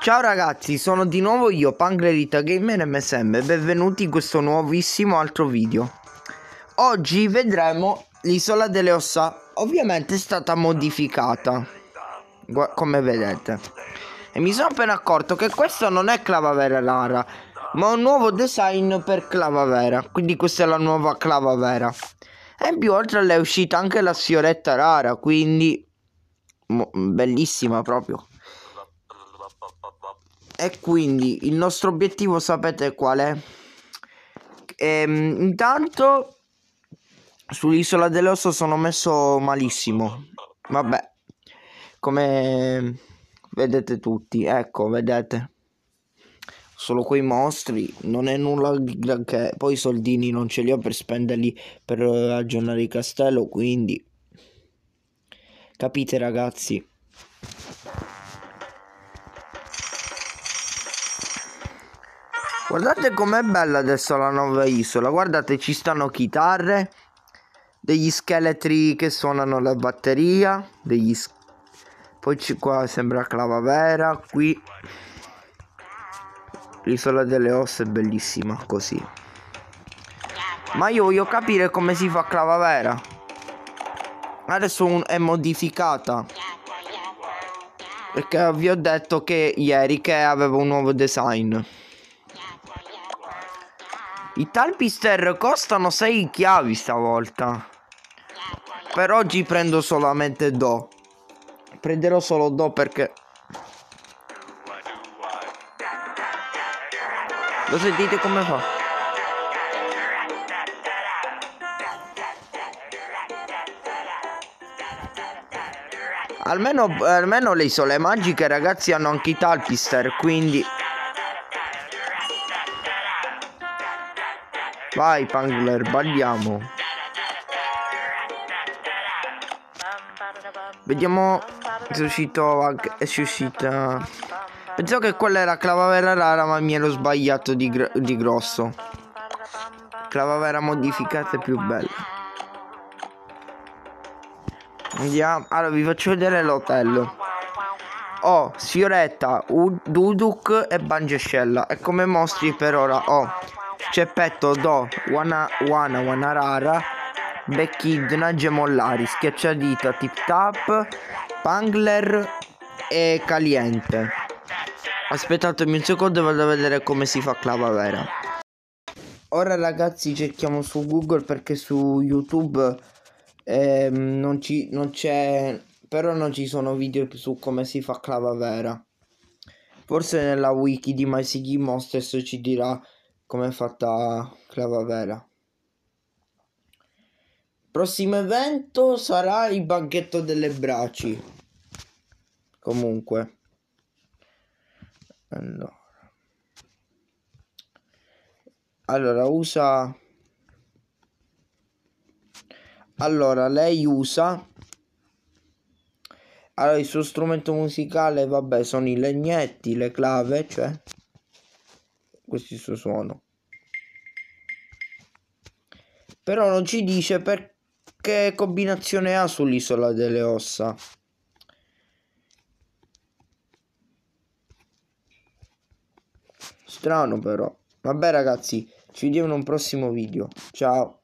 Ciao ragazzi, sono di nuovo io, Panglerita Gamer MSM, benvenuti in questo nuovissimo altro video. Oggi vedremo l'isola delle ossa, ovviamente è stata modificata, come vedete. E mi sono appena accorto che questo non è Clavavera Lara, ma un nuovo design per Clavavera, quindi questa è la nuova Clavavera. E in più oltre alle è uscita anche la Sfioretta Rara, quindi... Bellissima proprio. E quindi il nostro obiettivo sapete qual è? Ehm, intanto sull'isola dell'osso sono messo malissimo. Vabbè, come vedete tutti, ecco, vedete. Solo quei mostri, non è nulla di granché. Poi i soldini non ce li ho per spenderli per eh, aggiornare il castello, quindi... Capite ragazzi? Guardate com'è bella adesso la nuova isola. Guardate, ci stanno chitarre, degli scheletri che suonano la batteria, degli poi ci, qua sembra clavavera, qui l'isola delle ossa è bellissima così. Ma io voglio capire come si fa clavavera. Adesso un, è modificata. Perché vi ho detto che ieri che aveva un nuovo design. I Talpister costano 6 chiavi stavolta. Per oggi prendo solamente Do. Prenderò solo Do perché... Lo sentite come fa? Almeno, almeno le isole magiche ragazzi hanno anche i Talpister, quindi... Vai Pangler, balliamo. Vediamo se è uscito è uscita. Pensavo che quella era clavavera rara, ma mi ero sbagliato di, gr di grosso. Clavavera modificata è più bella. Andiamo. Allora, vi faccio vedere l'hotel. Ho oh, Sfioretta, Duduk e Bangescella. E come mostri per ora oh, Ceppetto Do Wana Wana Wanarara Bechidna Gemollari Schiacciadita Tip Tap Pangler e Caliente Aspettatemi un secondo e vado a vedere come si fa Clavavera Ora ragazzi cerchiamo su Google perché su YouTube eh, non, ci, non c'è però non ci sono video su come si fa Clavavera Forse nella wiki di MySiggy ci dirà come è fatta Clavavera. Prossimo evento sarà il banchetto delle braci. Comunque. Allora. Allora, usa... Allora, lei usa... Allora, il suo strumento musicale, vabbè, sono i legnetti, le clave, cioè... Questo è il suo suono però non ci dice perché combinazione ha sull'isola delle ossa. Strano però. Vabbè ragazzi, ci vediamo in un prossimo video. Ciao.